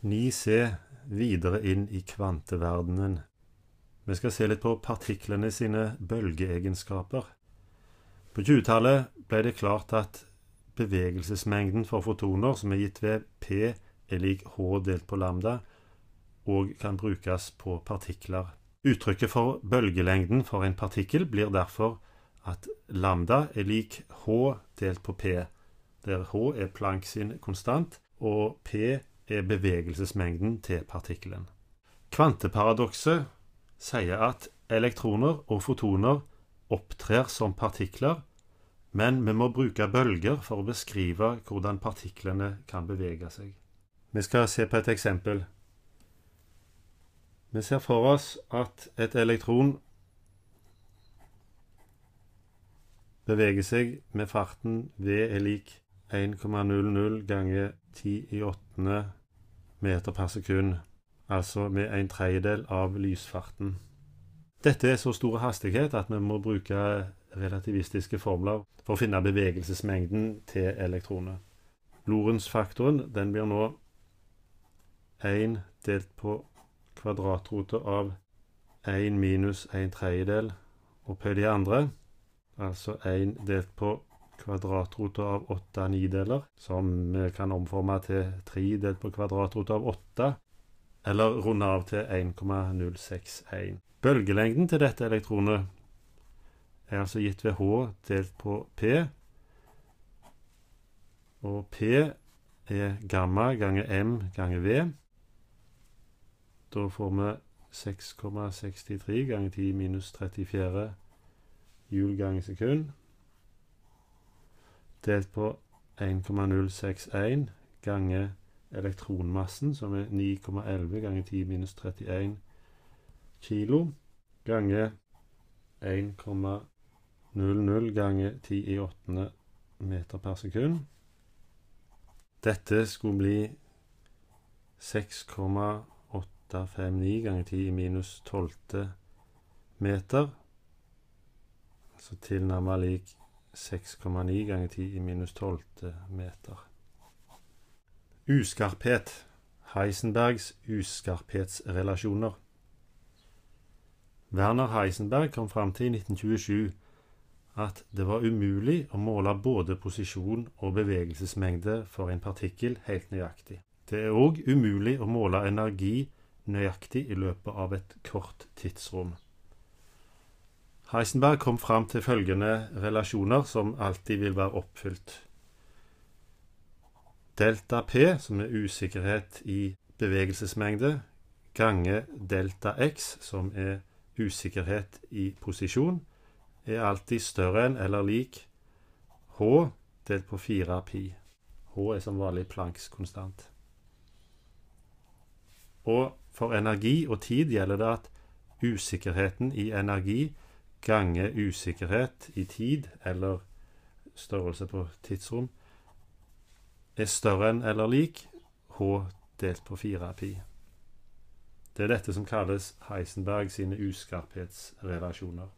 9c videre inn i kvanteverdenen. Vi skal se litt på partiklene sine bølgeegenskaper. På 20-tallet ble det klart at bevegelsesmengden for fotoner som er gitt ved P, er lik H delt på lambda, og kan brukes på partikler. Uttrykket for bølgelengden for en partikkel blir derfor at lambda er lik H delt på P, der H er Planck sin konstant, og P er bevegelsesmengden til partikkelen. Kvanteparadokset sier at elektroner og fotoner opptrer som partikler, men vi må bruke bølger for å beskrive hvordan partiklene kan bevege seg. Vi skal se på et eksempel. Vi ser for oss at et elektron beveger seg med farten V er lik 1,00 ganger 10 i åttende meter per sekund, altså med en tredjedel av lysfarten. Dette er så stor hastighet at vi må bruke relativistiske formler for å finne bevegelsesmengden til elektronet. Lorentz-faktoren den blir nå 1 delt på kvadratrote av 1 minus 1 tredjedel opphøyd i andre, altså 1 delt på kvadratroter av åtte nideler, som vi kan omforme til tre delt på kvadratroter av åtte, eller runde av til 1,061. Bølgelengden til dette elektronet er altså gitt ved H delt på P, og P er gamma ganger M ganger V. Da får vi 6,63 ganger 10 minus 34 hjul ganger sekund delt på 1,061 ganger elektronmassen, som er 9,11 ganger 10 minus 31 kilo, ganger 1,00 ganger 10 i åttende meter per sekund. Dette skulle bli 6,859 ganger 10 i minus 12 meter, altså tilnærmet lik 6,9 ganger 10 i minus 12 meter. Uskarphet. Heisenbergs uskarphetsrelasjoner. Werner Heisenberg kom fram til i 1927 at det var umulig å måle både posisjon og bevegelsesmengde for en partikkel helt nøyaktig. Det er òg umulig å måle energi nøyaktig i løpet av et kort tidsrom. Heisenberg kom fram til følgende relasjoner som alltid vil være oppfylt. Delta P, som er usikkerhet i bevegelsesmengde, gange delta X, som er usikkerhet i posisjon, er alltid større enn eller lik H delt på 4 pi. H er som vanlig Plancks konstant. Og for energi og tid gjelder det at usikkerheten i energi Gange usikkerhet i tid eller størrelse på tidsrom er større enn eller lik h delt på 4 pi. Det er dette som kalles Heisenberg sine uskarphetsrelasjoner.